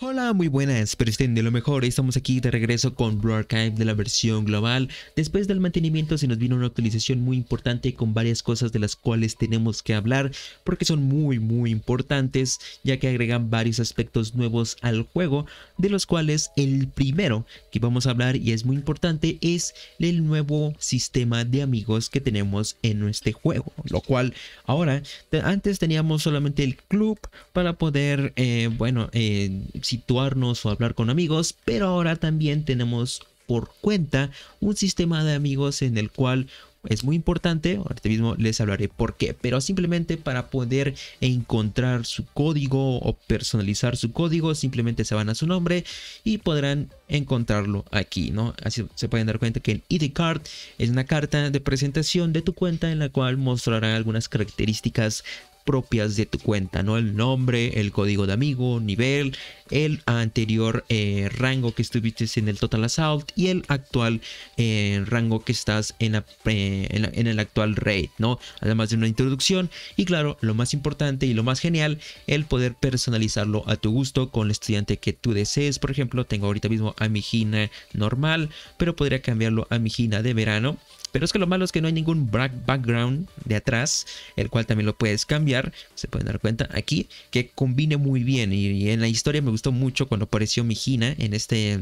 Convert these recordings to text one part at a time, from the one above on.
Hola, muy buenas, pero estén de lo mejor, estamos aquí de regreso con Blue Archive de la versión global. Después del mantenimiento se nos vino una actualización muy importante con varias cosas de las cuales tenemos que hablar porque son muy muy importantes ya que agregan varios aspectos nuevos al juego de los cuales el primero que vamos a hablar y es muy importante es el nuevo sistema de amigos que tenemos en este juego, lo cual ahora antes teníamos solamente el club para poder, eh, bueno, eh, situarnos o hablar con amigos, pero ahora también tenemos por cuenta un sistema de amigos en el cual es muy importante, ahorita mismo les hablaré por qué, pero simplemente para poder encontrar su código o personalizar su código, simplemente se van a su nombre y podrán encontrarlo aquí, ¿no? Así se pueden dar cuenta que el ID card es una carta de presentación de tu cuenta en la cual mostrará algunas características propias de tu cuenta, ¿no? El nombre, el código de amigo, nivel, el anterior eh, rango que estuviste en el Total Assault y el actual eh, rango que estás en, eh, en, el actual raid, ¿no? Además de una introducción y claro, lo más importante y lo más genial, el poder personalizarlo a tu gusto con el estudiante que tú desees. Por ejemplo, tengo ahorita mismo a mi Gina normal, pero podría cambiarlo a mi Gina de verano pero es que lo malo es que no hay ningún background de atrás, el cual también lo puedes cambiar. Se pueden dar cuenta aquí que combine muy bien. Y, en la historia me gustó mucho cuando apareció Mijina en este.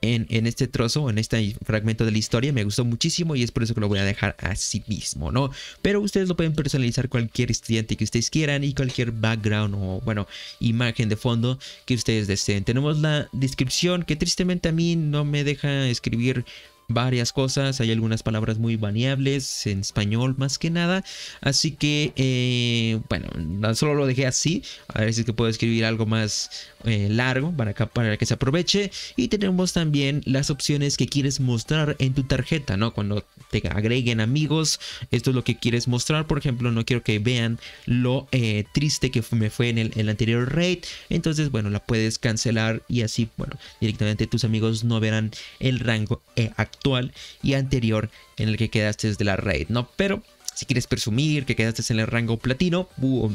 En, en, este trozo, en este fragmento de la historia, me gustó muchísimo y es por eso que lo voy a dejar así mismo, ¿no? Pero ustedes lo pueden personalizar cualquier estudiante que ustedes quieran y cualquier background o, bueno, imagen de fondo que ustedes deseen. Tenemos la descripción que tristemente a mí no me deja escribir varias cosas, hay algunas palabras muy variables en español más que nada, así que eh, bueno, solo lo dejé así, a ver si es que puedo escribir algo más eh, largo para, acá, para que se aproveche y tenemos también las opciones que quieres mostrar en tu tarjeta, ¿no? Cuando te agreguen amigos, esto es lo que quieres mostrar, por ejemplo, no quiero que vean lo eh, triste que me fue en el anterior raid, entonces bueno, la puedes cancelar y así, bueno, directamente tus amigos no verán el rango aquí actual y anterior en el que quedaste de la RAID ¿no? Pero si quieres presumir que quedaste en el rango platino,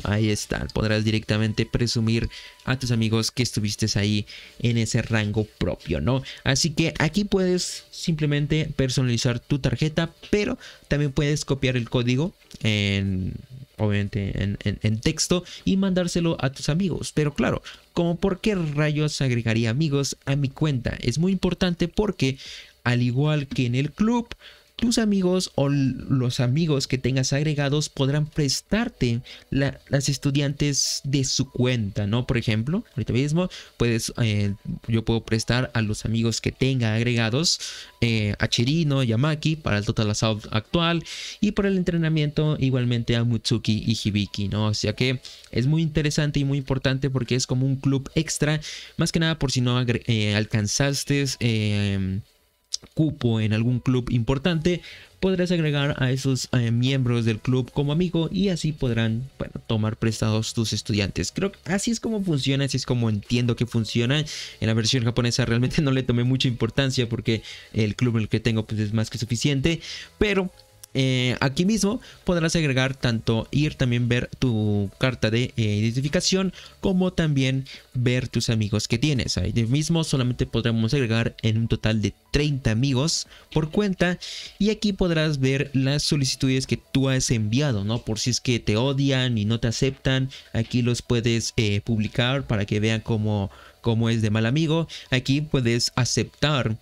ahí está. Podrás directamente presumir a tus amigos que estuviste ahí en ese rango propio, ¿no? Así que aquí puedes simplemente personalizar tu tarjeta, pero también puedes copiar el código en, obviamente en, en, texto y mandárselo a tus amigos. Pero claro, como por qué rayos agregaría amigos a mi cuenta. Es muy importante porque al igual que en el club, tus amigos o los amigos que tengas agregados podrán prestarte las estudiantes de su cuenta, ¿no? Por ejemplo, ahorita mismo puedes, eh, yo puedo prestar a los amigos que tenga agregados eh, a Chirino y para el Total Assault actual y para el entrenamiento igualmente a Mutsuki y Hibiki, ¿no? O sea que es muy interesante y muy importante porque es como un club extra, más que nada por si no eh, alcanzaste cupo en algún club importante, podrás agregar a esos eh, miembros del club como amigo y así podrán bueno, tomar prestados tus estudiantes. Creo que así es como funciona, así es como entiendo que funciona. En la versión japonesa realmente no le tomé mucha importancia porque el club en el que tengo pues, es más que suficiente, pero eh, aquí mismo podrás agregar tanto ir también ver tu carta de eh, identificación como también ver tus amigos que tienes. Ahí mismo solamente podremos agregar en un total de 30 amigos por cuenta y aquí podrás ver las solicitudes que tú has enviado, ¿no? Por si es que te odian y no te aceptan, aquí los puedes eh, publicar para que vean cómo, cómo es de mal amigo. Aquí puedes aceptar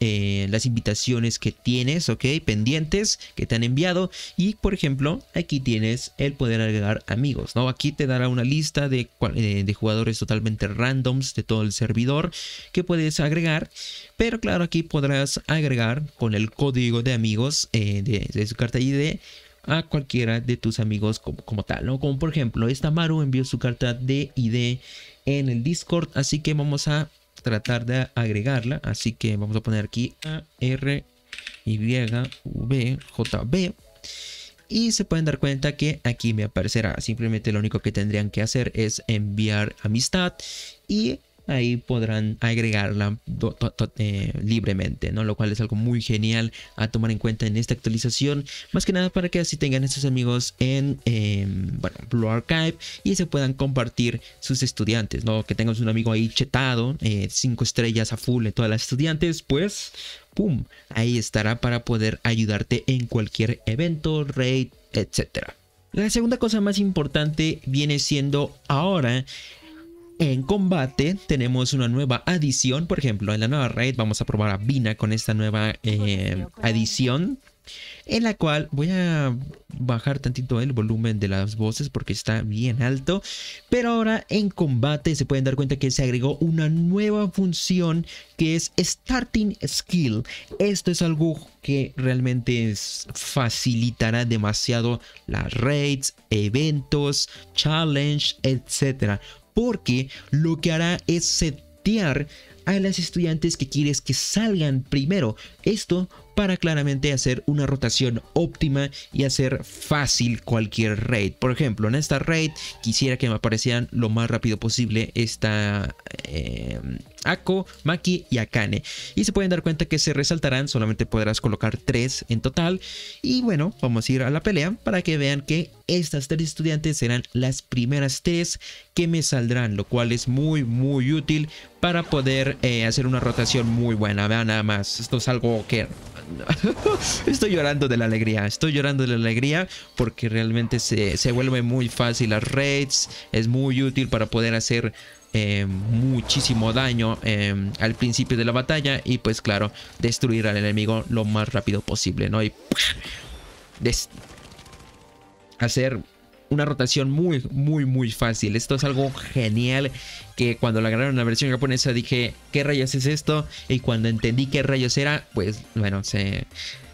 eh, las, invitaciones que tienes, ok, pendientes que te han enviado. Y por ejemplo, aquí tienes el poder agregar amigos, ¿no? Aquí te dará una lista de, eh, jugadores totalmente randoms de todo el servidor que puedes agregar. Pero claro, aquí podrás agregar con el código de amigos eh, de, su carta ID a cualquiera de tus amigos como, como, tal, ¿no? Como por ejemplo, esta Maru envió su carta de ID en el Discord, así que vamos a tratar de agregarla. Así que vamos a poner aquí A, R, Y, V, J, Y se pueden dar cuenta que aquí me aparecerá. Simplemente lo único que tendrían que hacer es enviar amistad. Y ahí podrán agregarla eh, libremente, ¿no? Lo cual es algo muy genial a tomar en cuenta en esta actualización. Más que nada para que así tengan estos amigos en, em, bueno, Blue Archive y se puedan compartir sus estudiantes, ¿no? Que tengas un amigo ahí chetado, eh, cinco estrellas a full en todas las estudiantes, pues, ¡pum! Ahí estará para poder ayudarte en cualquier evento, raid, etc. La segunda cosa más importante viene siendo ahora en combate tenemos una nueva adición. Por ejemplo, en la nueva raid vamos a probar a Vina con esta nueva eh, adición. En la cual voy a bajar tantito el volumen de las voces porque está bien alto. Pero ahora en combate se pueden dar cuenta que se agregó una nueva función que es Starting Skill. Esto es algo que realmente facilitará demasiado las raids, eventos, challenge, etc porque lo que hará es setear a las estudiantes que quieres que salgan primero. Esto para claramente hacer una rotación óptima y hacer fácil cualquier raid. Por ejemplo, en esta raid quisiera que me aparecieran lo más rápido posible esta eh, Ako, Maki y Akane. Y se pueden dar cuenta que se resaltarán, solamente podrás colocar tres en total. Y bueno, vamos a ir a la pelea para que vean que estas tres estudiantes serán las primeras tres que me saldrán, lo cual es muy muy útil para poder eh, hacer una rotación muy buena. Vean nada más, esto es algo que... estoy llorando de la alegría, estoy llorando de la alegría porque realmente se, se vuelve muy fácil las raids, es muy útil para poder hacer em, muchísimo daño em, al principio de la batalla y pues claro, destruir al enemigo lo más rápido posible, ¿no? Y hacer una rotación muy, muy, muy fácil. Esto es algo genial que cuando la agarraron en la versión japonesa dije, ¿qué rayos es esto? Y cuando entendí qué rayos era, pues bueno, se,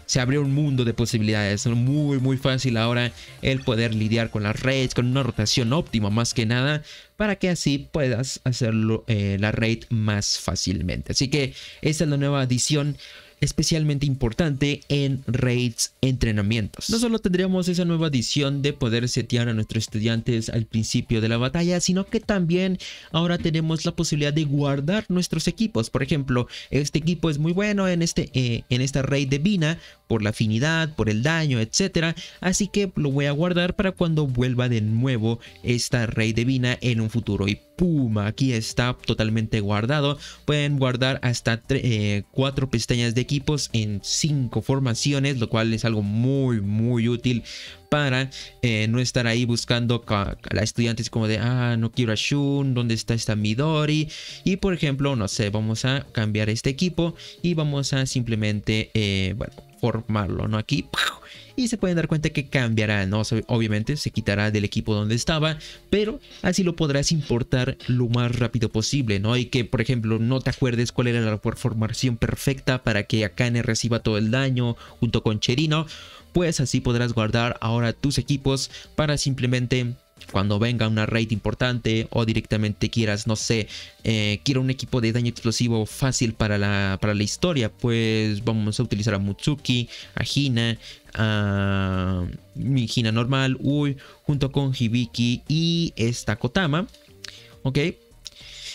se abrió un mundo de posibilidades. muy, muy fácil ahora el poder lidiar con las raids, con una rotación óptima más que nada, para que así puedas hacer eh, la raid más fácilmente. Así que esta es la nueva adición especialmente importante en raids entrenamientos. No solo tendríamos esa nueva adición de poder setear a nuestros estudiantes al principio de la batalla, sino que también ahora tenemos la posibilidad de guardar nuestros equipos. Por ejemplo, este equipo es muy bueno en, este, eh, en esta raid de Vina, por la afinidad, por el daño, Etcétera... Así que lo voy a guardar para cuando vuelva de nuevo esta Rey Divina en un futuro. Y Puma... Aquí está totalmente guardado. Pueden guardar hasta eh, cuatro pestañas de equipos en cinco formaciones, lo cual es algo muy, muy útil para eh, no estar ahí buscando a, a estudiantes como de, ah, no quiero a Shun, ¿dónde está esta Midori? Y por ejemplo, no sé, vamos a cambiar este equipo y vamos a simplemente, eh, bueno, formarlo ¿no? Aquí, y se pueden dar cuenta que cambiará, ¿no? obviamente se quitará del equipo donde estaba, pero así lo podrás importar lo más rápido posible, ¿no? Y que, por ejemplo, no te acuerdes cuál era la formación perfecta para que Akane reciba todo el daño junto con Cherino, pues así podrás guardar ahora tus equipos para simplemente cuando venga una raid importante o directamente quieras, no sé, eh, quiero un equipo de daño explosivo fácil para la, historia, pues vamos a utilizar a Mutsuki, a Hina, a Hina normal, Uy, junto con Hibiki y esta Kotama, ¿ok?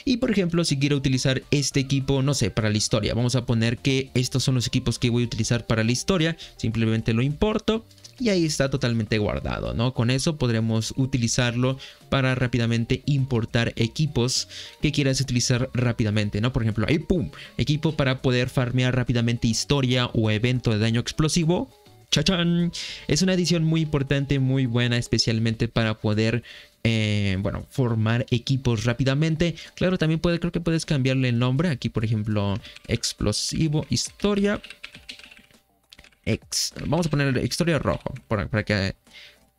Y por ejemplo, si quiero utilizar este equipo, no sé, para la historia, vamos a poner que estos son los equipos que voy a utilizar para la historia, simplemente lo importo y ahí está totalmente guardado, ¿no? Con eso podremos utilizarlo para rápidamente importar equipos que quieras utilizar rápidamente, ¿no? Por ejemplo, ahí ¡pum! Equipo para poder farmear rápidamente historia o evento de daño explosivo, ¡Chachán! Es una edición muy importante, muy buena, especialmente para poder, eh, bueno, formar equipos rápidamente. Claro, también creo que puedes cambiarle el nombre. Aquí, por ejemplo, explosivo, historia vamos a poner historia Rojo para, que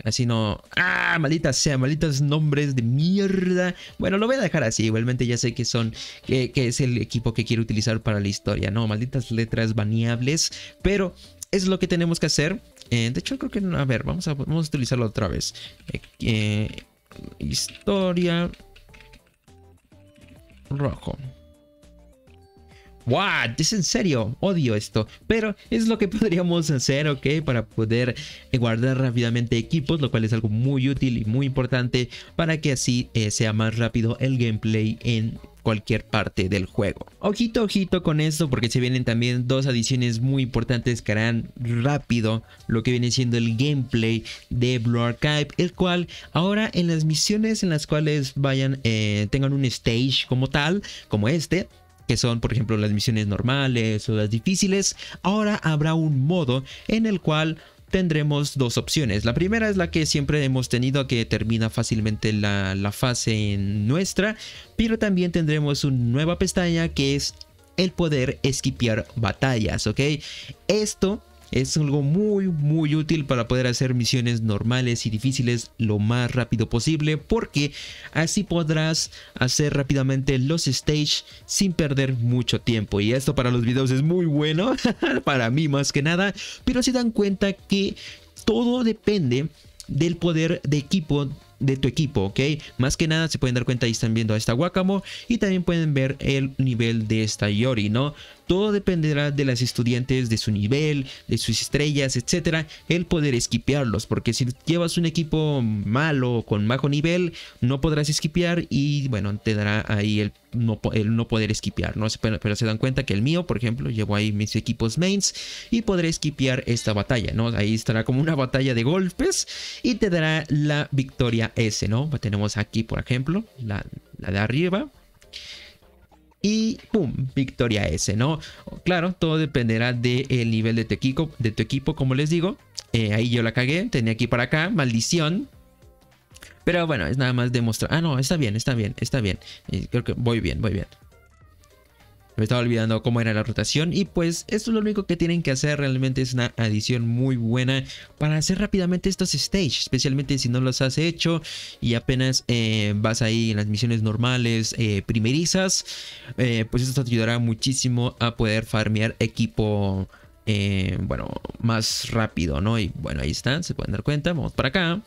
Así no. ¡Ah! malditas sea, malditos nombres de mierda. Bueno, lo voy a dejar así. Igualmente ya sé que son. Que, es el equipo que quiero utilizar para la historia, ¿no? Malditas letras baneables. Pero es lo que tenemos que hacer. Eh, de hecho, creo que. A ver, vamos a, vamos a utilizarlo otra vez. Eh, eh, historia. Rojo. What? Es en serio, odio esto. Pero es lo que podríamos hacer, ¿ok? Para poder guardar rápidamente equipos, lo cual es algo muy útil y muy importante para que así eh, sea más rápido el gameplay en cualquier parte del juego. Ojito, ojito con esto porque se vienen también dos adiciones muy importantes que harán rápido lo que viene siendo el gameplay de Blue Archive, el cual ahora en las misiones en las cuales vayan, eh, tengan un stage como tal, como este, que son por ejemplo las misiones normales o las difíciles, ahora habrá un modo en el cual tendremos dos opciones. La primera es la que siempre hemos tenido que termina fácilmente la, fase nuestra, pero también tendremos una nueva pestaña que es el poder esquipear batallas, ¿ok? Esto es algo muy muy útil para poder hacer misiones normales y difíciles lo más rápido posible porque así podrás hacer rápidamente los stage sin perder mucho tiempo. Y esto para los videos es muy bueno, para mí más que nada, pero se dan cuenta que todo depende del poder de equipo de tu equipo, ¿ok? Más que nada se pueden dar cuenta ahí están viendo a esta Guacamo. y también pueden ver el nivel de esta Yori, ¿no? Todo dependerá de las estudiantes, de su nivel, de sus estrellas, etcétera, el poder esquipearlos. Porque si llevas un equipo malo con bajo nivel, no podrás esquipear y bueno, te dará ahí el no, poder esquipear. ¿no? Pero, pero, se dan cuenta que el mío, por ejemplo, llevo ahí mis equipos mains y podré esquipear esta batalla, ¿no? Ahí estará como una batalla de golpes y te dará la victoria S, ¿no? Tenemos aquí, por ejemplo, la, la de arriba y ¡pum! Victoria S, ¿no? Claro, todo dependerá del eh, nivel de tu, equipo, de tu equipo, como les digo. Eh, ahí yo la cagué, tenía aquí para acá, maldición. Pero bueno, es nada más demostrar. Ah, no, está bien, está bien, está bien. Eh, creo que voy bien, voy bien. Me estaba olvidando cómo era la rotación. Y pues esto es lo único que tienen que hacer. Realmente es una adición muy buena para hacer rápidamente estos stages. Especialmente si no los has hecho y apenas eh, vas ahí en las misiones normales, eh, primerizas. Eh, pues esto te ayudará muchísimo a poder farmear equipo eh, bueno, más rápido, ¿no? Y bueno, ahí están, se pueden dar cuenta, vamos para acá.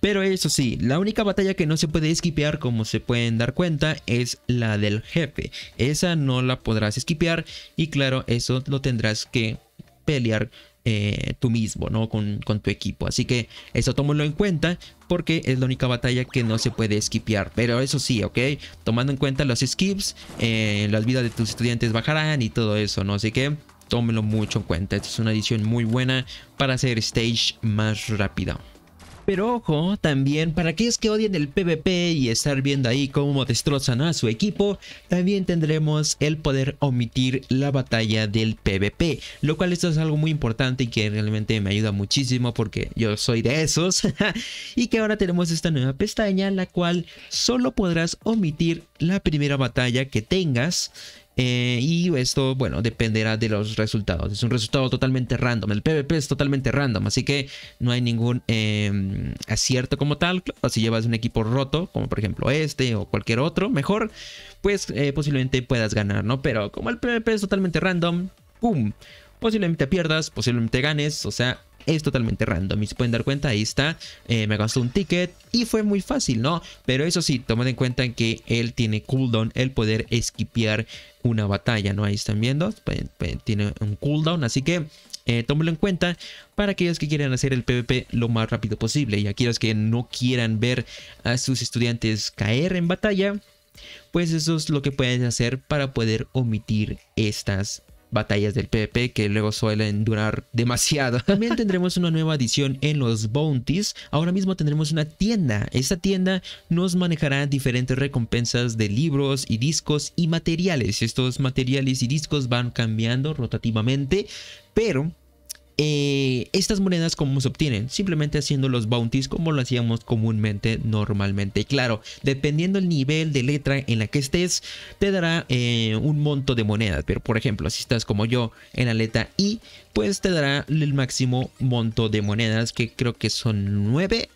Pero eso sí, la única batalla que no se puede esquipear, como se pueden dar cuenta, es la del jefe. Esa no la podrás esquipear y claro, eso lo tendrás que pelear eh, tú mismo, ¿no? Con, tu equipo. Así que eso tómalo en cuenta porque es la única batalla que no se puede esquipear. Pero eso sí, ¿ok? Tomando en cuenta los skips, eh, las vidas de tus estudiantes bajarán y todo eso, ¿no? Así que tómelo mucho en cuenta. Esta es una edición muy buena para hacer stage más rápido. Pero ojo, también para aquellos que odien el PvP y estar viendo ahí cómo destrozan a su equipo, también tendremos el poder omitir la batalla del PvP, lo cual esto es algo muy importante y que realmente me ayuda muchísimo porque yo soy de esos. y que ahora tenemos esta nueva pestaña, la cual solo podrás omitir la primera batalla que tengas eh, y esto, bueno, dependerá de los resultados. Es un resultado totalmente random. El PvP es totalmente random, así que no hay ningún em, acierto como tal. si llevas un equipo roto, como por ejemplo este o cualquier otro, mejor, pues eh, posiblemente puedas ganar, ¿no? Pero como el PvP es totalmente random, ¡pum! Posiblemente pierdas, posiblemente ganes, o sea, es totalmente random. Y se pueden dar cuenta, ahí está, eh, me gastó un ticket y fue muy fácil, ¿no? Pero eso sí, tomen en cuenta que él tiene cooldown, el poder esquipear una batalla, ¿no? Ahí están viendo, tiene un cooldown, así que... Eh, tómelo en cuenta para aquellos que quieran hacer el PvP lo más rápido posible y aquellos que no quieran ver a sus estudiantes caer en batalla, pues eso es lo que pueden hacer para poder omitir estas batallas del PvP que luego suelen durar demasiado. También tendremos una nueva adición en los bounties. Ahora mismo tendremos una tienda. Esta tienda nos manejará diferentes recompensas de libros y discos y materiales. Estos materiales y discos van cambiando rotativamente, pero eh, estas monedas, ¿cómo se obtienen? Simplemente haciendo los bounties como lo hacíamos comúnmente, normalmente. claro, dependiendo el nivel de letra en la que estés, te dará eh, un monto de monedas. Pero por ejemplo, si estás como yo en la letra I, pues te dará el máximo monto de monedas, que creo que son 9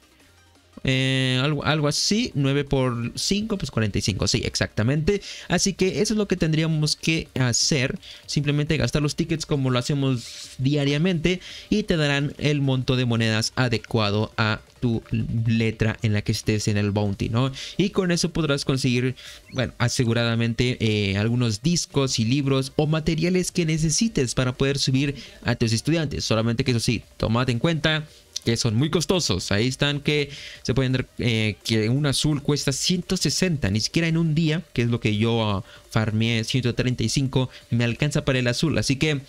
eh, algo, algo, así, 9 por 5, pues 45, sí, exactamente. Así que eso es lo que tendríamos que hacer, simplemente gastar los tickets como lo hacemos diariamente y te darán el monto de monedas adecuado a tu letra en la que estés en el bounty, ¿no? Y con eso podrás conseguir, bueno, aseguradamente eh, algunos discos y libros o materiales que necesites para poder subir a tus estudiantes. Solamente que eso sí, tomad en cuenta que son muy costosos. Ahí están que se pueden ver eh, que un azul cuesta 160, ni siquiera en un día, que es lo que yo ah, farmeé 135, me alcanza para el azul. Así que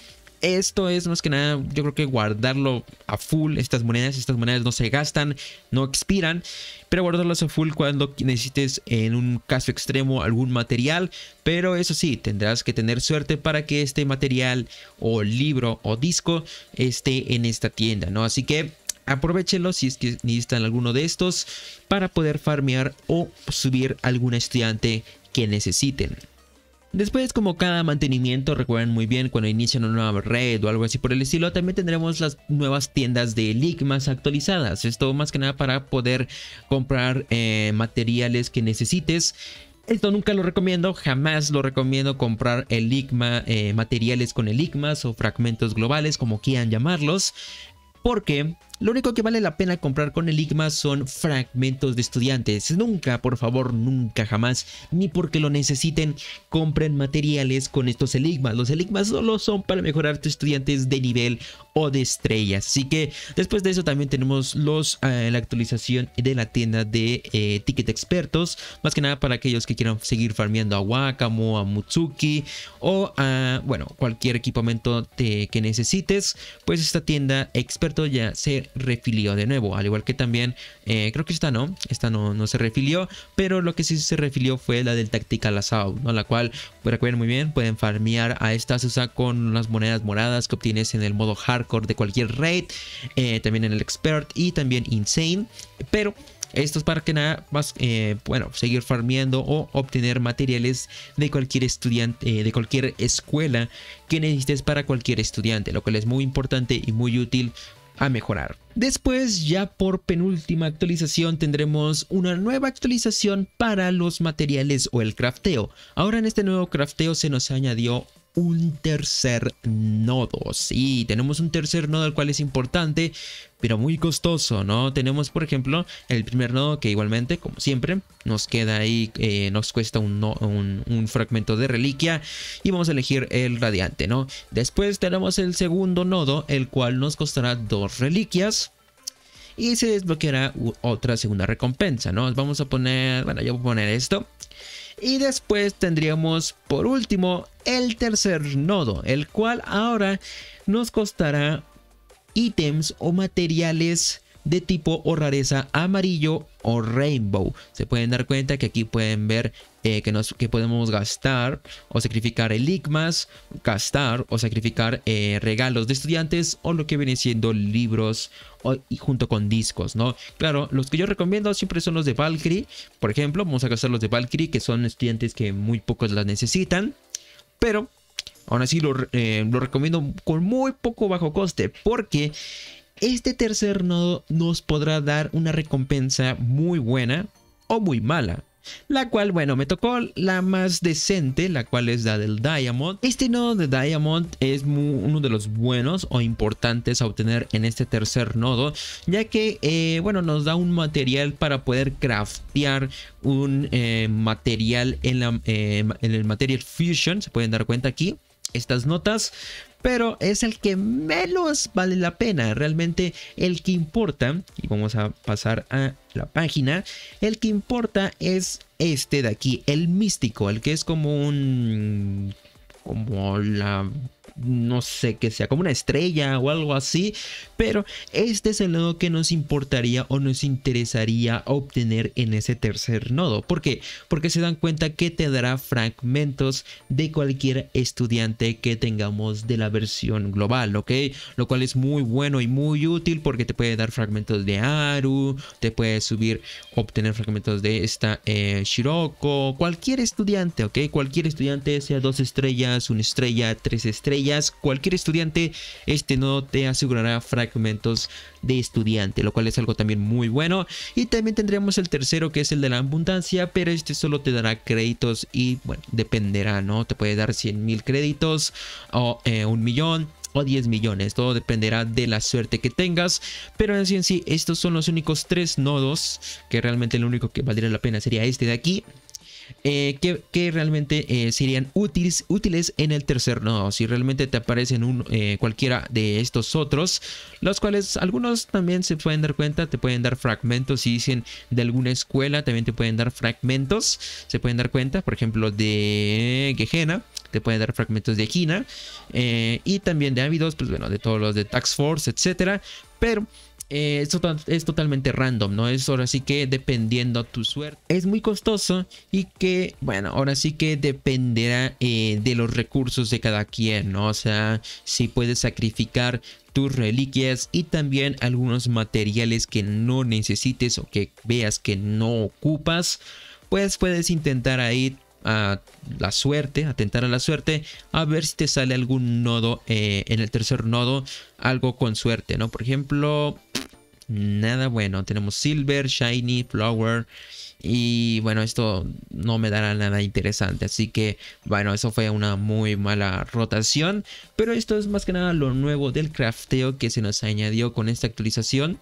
esto es más que nada, yo creo que guardarlo a full, estas monedas, estas monedas no se gastan, no expiran, pero guardarlas a full cuando necesites en un caso extremo algún material, pero eso sí, tendrás que tener suerte para que este material o libro o disco esté en esta tienda, ¿no? Así que Aprovechenlo si es que necesitan alguno de estos para poder farmear o subir algún estudiante que necesiten. Después, como cada mantenimiento, recuerden muy bien cuando inician una nueva red o algo así por el estilo, también tendremos las nuevas tiendas de enigmas actualizadas. Esto más que nada para poder comprar eh, materiales que necesites. Esto nunca lo recomiendo, jamás lo recomiendo comprar eligma. Eh, materiales con enigmas o fragmentos globales, como quieran llamarlos, porque lo único que vale la pena comprar con eligma. son fragmentos de estudiantes. Nunca, por favor, nunca jamás, ni porque lo necesiten, compren materiales con estos eligmas. Los eligmas solo son para mejorar tus estudiantes de nivel o de estrellas. Así que después de eso también tenemos eh, la actualización de la tienda de eh, Ticket Expertos. Más que nada para aquellos que quieran seguir farmeando a Wakamo, a Mutsuki o a, bueno, cualquier equipamiento que necesites. Pues esta tienda experto ya se refilió de nuevo. Al igual que también, eh, creo que esta no, esta no, no se refilió, pero lo que sí se refilió fue la del Tactical Assault, ¿no? la cual, pues, recuerden muy bien, pueden farmear a esta usa con las monedas moradas que obtienes en el modo hardcore de cualquier raid, eh, también en el expert y también insane, pero... Esto es para que nada más, eh, bueno, seguir farmeando o obtener materiales de cualquier estudiante, de cualquier escuela que necesites para cualquier estudiante, lo cual es muy importante y muy útil a mejorar. Después, ya por penúltima actualización, tendremos una nueva actualización para los materiales o el crafteo. Ahora en este nuevo crafteo se nos añadió un tercer nodo. Sí, tenemos un tercer nodo el cual es importante, pero muy costoso, ¿no? Tenemos, por ejemplo, el primer nodo que igualmente, como siempre, nos queda ahí, eh, nos cuesta un, un, un, fragmento de reliquia y vamos a elegir el radiante, ¿no? Después tenemos el segundo nodo, el cual nos costará dos reliquias. Y se desbloqueará otra segunda recompensa, ¿no? Vamos a poner, bueno, yo voy a poner esto. Y después tendríamos por último el tercer nodo, el cual ahora nos costará ítems o materiales de tipo o rareza amarillo o rainbow. Se pueden dar cuenta que aquí pueden ver eh, que, podemos gastar o sacrificar eligmas, gastar o sacrificar eh, regalos de estudiantes o lo que viene siendo libros y junto con discos, ¿no? Claro, los que yo recomiendo siempre son los de Valkyrie, por ejemplo, vamos a gastar los de Valkyrie, que son estudiantes que muy pocos las necesitan, pero aún así lo, eh, lo recomiendo con muy poco bajo coste, porque este tercer nodo nos podrá dar una recompensa muy buena o muy mala. La cual, bueno, me tocó la más decente, la cual es la del Diamond. Este nodo de Diamond es uno de los buenos o importantes a obtener en este tercer nodo, ya que, eh, bueno, nos da un material para poder craftear un eh, material en, la, eh, en el Material Fusion, se pueden dar cuenta aquí estas notas pero es el que menos vale la pena, realmente el que importa, y vamos a pasar a la página, el que importa es este de aquí, el místico, el que es como un como la no sé, que sea como una estrella o algo así, pero este es el nodo que nos importaría o nos interesaría obtener en ese tercer nodo. ¿Por qué? Porque se dan cuenta que te dará fragmentos de cualquier estudiante que tengamos de la versión global, ¿ok? Lo cual es muy bueno y muy útil porque te puede dar fragmentos de Aru, te puede subir, obtener fragmentos de esta eh, Shiroko, cualquier estudiante, ¿ok? Cualquier estudiante, sea dos estrellas, una estrella, tres estrellas cualquier estudiante, este nodo te asegurará fragmentos de estudiante, lo cual es algo también muy bueno. Y también tendríamos el tercero, que es el de la abundancia, pero este solo te dará créditos y, bueno, dependerá, ¿no? Te puede dar 100 mil créditos o eh, un millón o 10 millones. Todo dependerá de la suerte que tengas. Pero en sí en sí, estos son los únicos tres nodos. Que realmente lo único que valdría la pena sería este de aquí. Eh, que, realmente eh, serían útiles, útiles en el tercer nodo. Si realmente te aparecen un, eh, cualquiera de estos otros, los cuales algunos también se pueden dar cuenta, te pueden dar fragmentos. Si dicen de alguna escuela, también te pueden dar fragmentos. Se pueden dar cuenta, por ejemplo, de Gehenna te pueden dar fragmentos de Gina y también de ávidos. pues bueno, de todos los de Tax Force, etcétera. Pero eh, esto es, totalmente random, ¿no? Es ahora sí que dependiendo tu suerte. Es muy costoso y que, bueno, ahora sí que dependerá eh, de los recursos de cada quien, ¿no? O sea, si puedes sacrificar tus reliquias y también algunos materiales que no necesites o que veas que no ocupas, pues puedes intentar ahí a la suerte, atentar a la suerte, a ver si te sale algún nodo eh, en el tercer nodo, algo con suerte, ¿no? Por ejemplo, nada bueno. Tenemos Silver, Shiny, Flower. Y bueno, esto no me dará nada interesante. Así que bueno, eso fue una muy mala rotación. Pero esto es más que nada lo nuevo del crafteo que se nos añadió con esta actualización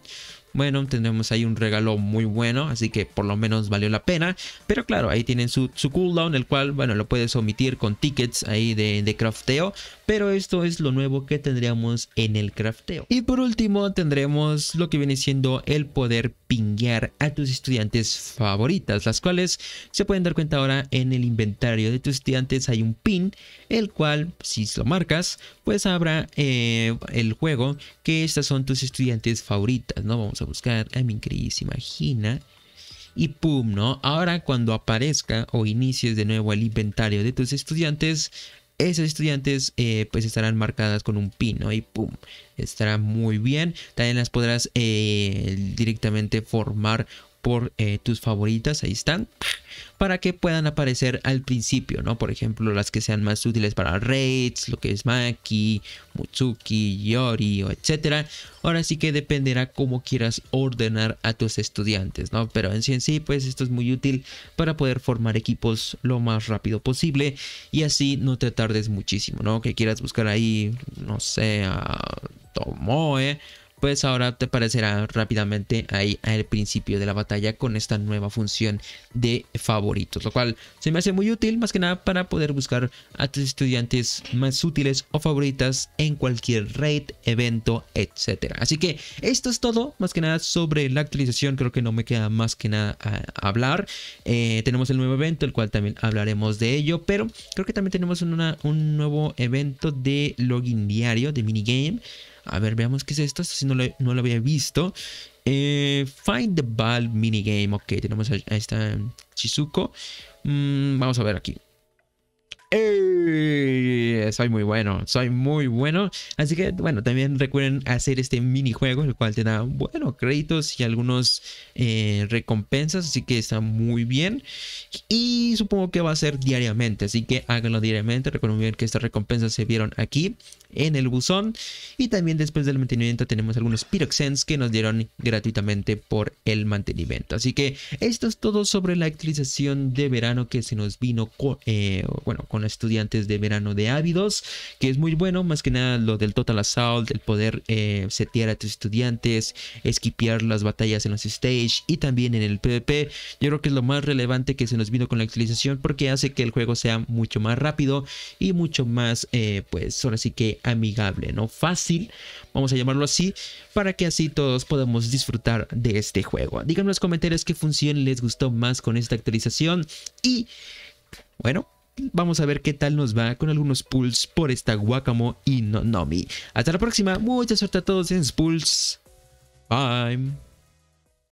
bueno, tendremos ahí un regalo muy bueno, así que por lo menos valió la pena. Pero claro, ahí tienen su, su cooldown, el cual, bueno, lo puedes omitir con tickets ahí de, de crafteo. Pero esto es lo nuevo que tendríamos en el crafteo. Y por último tendremos lo que viene siendo el poder pinguear a tus estudiantes favoritas, las cuales se pueden dar cuenta ahora en el inventario de tus estudiantes hay un pin el cual si lo marcas, pues habrá eh, el juego que estas son tus estudiantes favoritas, ¿no? Vamos a buscar a mi queridísima Y pum, ¿no? Ahora cuando aparezca o inicies de nuevo el inventario de tus estudiantes, esas estudiantes eh, pues estarán marcadas con un pino Y pum, estará muy bien. También las podrás eh, directamente formar por eh, tus favoritas, ahí están, para que puedan aparecer al principio, ¿no? Por ejemplo, las que sean más útiles para raids, lo que es Maki, Mutsuki, Yori, etc. Ahora sí que dependerá cómo quieras ordenar a tus estudiantes, ¿no? Pero en sí en sí, pues esto es muy útil para poder formar equipos lo más rápido posible y así no te tardes muchísimo, ¿no? Que quieras buscar ahí, no sé, a Tomoe pues ahora te aparecerá rápidamente ahí al principio de la batalla con esta nueva función de favoritos, lo cual se me hace muy útil más que nada para poder buscar a tus estudiantes más útiles o favoritas en cualquier raid, evento, etc. Así que esto es todo, más que nada sobre la actualización, creo que no me queda más que nada eh, hablar. Eh, tenemos el nuevo evento, el cual también hablaremos de ello, pero creo que también tenemos un nuevo evento de login diario, de minigame. A ver, veamos qué es esto. Esto no lo, había visto. Eh, find the Ball minigame. Ok, tenemos a, esta mm, Shizuko. Mm, vamos a ver aquí. ¡Ey! soy muy bueno, soy muy bueno. Así que bueno, también recuerden hacer este minijuego, el cual te da, bueno, créditos y algunos eh, recompensas, así que está muy bien. Y supongo que va a ser diariamente, así que háganlo diariamente. Recuerden que estas recompensas se vieron aquí en el buzón. Y también después del mantenimiento tenemos algunos Pyroxens que nos dieron gratuitamente por el mantenimiento. Así que esto es todo sobre la actualización de verano que se nos vino eh, bueno, con estudiantes de verano de Avid que es muy bueno, más que nada lo del Total Assault, el poder eh, setear a tus estudiantes, esquipear las batallas en los stage y también en el PvP. Yo creo que es lo más relevante que se nos vino con la actualización porque hace que el juego sea mucho más rápido y mucho más, eh, pues ahora sí que amigable, ¿no? Fácil, vamos a llamarlo así, para que así todos podamos disfrutar de este juego. Díganme en los comentarios qué función les gustó más con esta actualización y... Bueno, vamos a ver qué tal nos va con algunos pulls por esta Guacamo y Hasta la próxima, mucha suerte a todos en Spools. Bye.